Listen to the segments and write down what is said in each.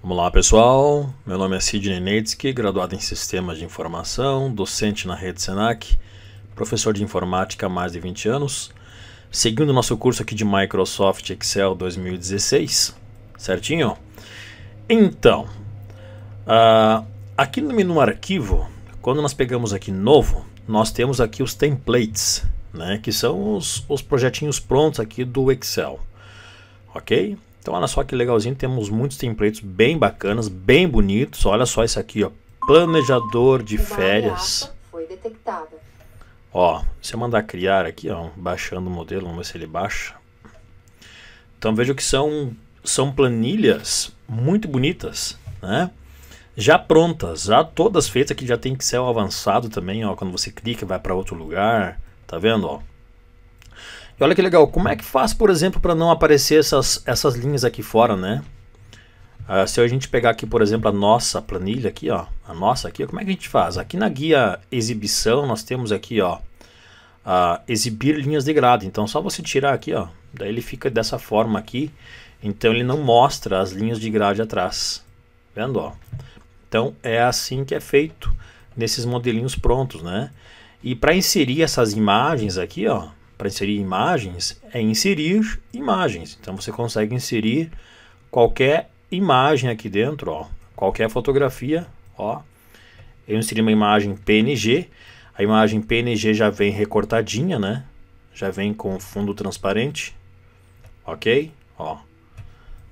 Vamos lá, pessoal. Meu nome é Sidney Neitzke, graduado em Sistemas de Informação, docente na rede Senac, professor de informática há mais de 20 anos. Seguindo nosso curso aqui de Microsoft Excel 2016, certinho? Então, uh, aqui no menu arquivo, quando nós pegamos aqui novo, nós temos aqui os templates, né, que são os, os projetinhos prontos aqui do Excel, ok? Então olha só que legalzinho, temos muitos templates bem bacanas, bem bonitos. Olha só esse aqui, ó, planejador de férias. Ó, você mandar criar aqui, ó, baixando o modelo, vamos ver se ele baixa. Então veja que são são planilhas muito bonitas, né? já prontas, já todas feitas aqui, já tem Excel avançado também, ó, quando você clica vai para outro lugar, tá vendo, ó? E olha que legal, como é que faz, por exemplo, para não aparecer essas, essas linhas aqui fora, né? Uh, se a gente pegar aqui, por exemplo, a nossa planilha aqui, ó, a nossa aqui, como é que a gente faz? Aqui na guia exibição nós temos aqui, ó, uh, exibir linhas de grade. Então só você tirar aqui, ó, daí ele fica dessa forma aqui. Então ele não mostra as linhas de grade atrás, vendo, ó. Então é assim que é feito nesses modelinhos prontos, né? E para inserir essas imagens aqui, ó, para inserir imagens é inserir imagens. Então você consegue inserir qualquer imagem aqui dentro, ó, qualquer fotografia, ó. Eu inseri uma imagem PNG, a imagem PNG já vem recortadinha, né? Já vem com fundo transparente, ok? Ó,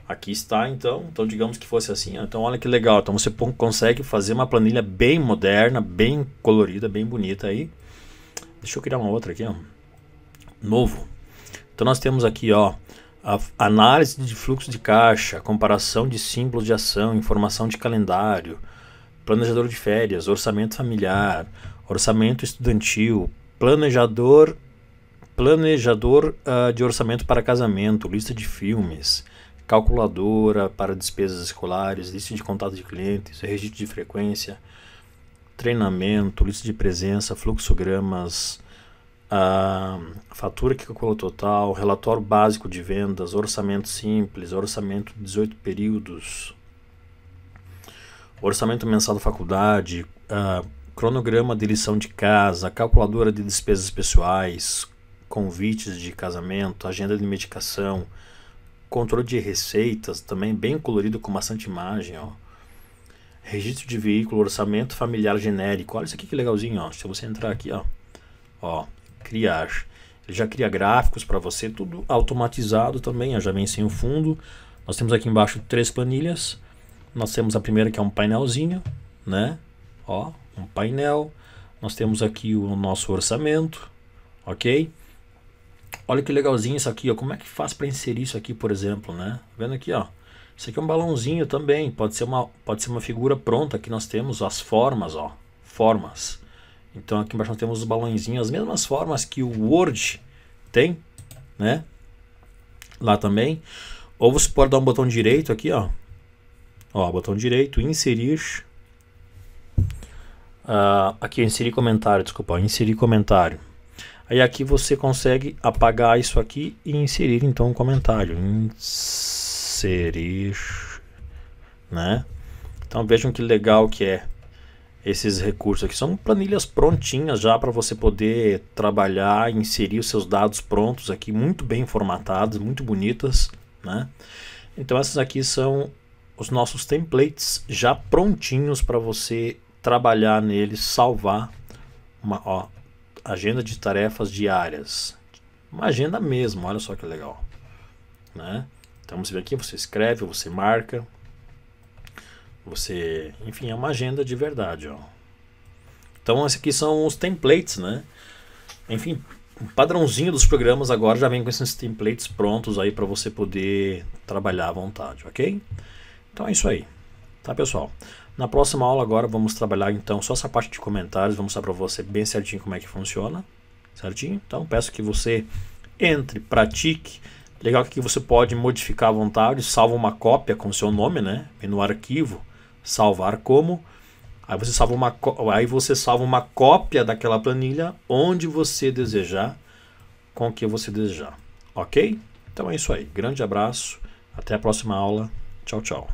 aqui está então, então digamos que fosse assim, ó. então olha que legal, então você consegue fazer uma planilha bem moderna, bem colorida, bem bonita aí. Deixa eu criar uma outra aqui, ó novo. Então nós temos aqui, ó, a análise de fluxo de caixa, comparação de símbolos de ação, informação de calendário, planejador de férias, orçamento familiar, orçamento estudantil, planejador planejador uh, de orçamento para casamento, lista de filmes, calculadora para despesas escolares, lista de contato de clientes, registro de frequência, treinamento, lista de presença, fluxogramas, a fatura que calcula o total, relatório básico de vendas, orçamento simples, orçamento de 18 períodos, orçamento mensal da faculdade, cronograma de lição de casa, calculadora de despesas pessoais, convites de casamento, agenda de medicação, controle de receitas, também bem colorido com bastante imagem, ó. Registro de veículo, orçamento familiar genérico. Olha isso aqui que legalzinho, ó. Se você entrar aqui, ó. Ó, criar. Ele já cria gráficos para você, tudo automatizado também, já vem sem o fundo. Nós temos aqui embaixo três planilhas. Nós temos a primeira que é um painelzinho, né? Ó, um painel. Nós temos aqui o nosso orçamento, ok? Olha que legalzinho isso aqui, ó. Como é que faz para inserir isso aqui, por exemplo, né? Tá vendo aqui, ó. Isso aqui é um balãozinho também, pode ser uma, pode ser uma figura pronta que nós temos, as formas, ó, formas. Então aqui embaixo nós temos os balãozinhos, as mesmas formas que o Word tem, né? Lá também. Ou você pode dar um botão direito aqui, ó. Ó, botão direito, inserir. Uh, aqui, inserir comentário, desculpa, inserir comentário. Aí aqui você consegue apagar isso aqui e inserir então um comentário. Inserir, né? Então vejam que legal que é esses recursos aqui. São planilhas prontinhas já para você poder trabalhar, inserir os seus dados prontos aqui, muito bem formatadas, muito bonitas, né? Então essas aqui são os nossos templates já prontinhos para você trabalhar neles, salvar uma ó, agenda de tarefas diárias. Uma agenda mesmo, olha só que legal. Né? Então você vem aqui, você escreve, você marca, você, enfim, é uma agenda de verdade, ó. Então, esses aqui são os templates, né? Enfim, um padrãozinho dos programas agora já vem com esses templates prontos aí para você poder trabalhar à vontade, ok? Então é isso aí, tá pessoal? Na próxima aula agora vamos trabalhar então só essa parte de comentários, vamos mostrar para você bem certinho como é que funciona, certinho? Então peço que você entre, pratique. Legal que você pode modificar à vontade, salva uma cópia com seu nome, né? Vem no arquivo Salvar como? Aí você salva uma, aí você salva uma cópia daquela planilha onde você desejar, com o que você desejar. Ok? Então é isso aí. Grande abraço. Até a próxima aula. Tchau, tchau.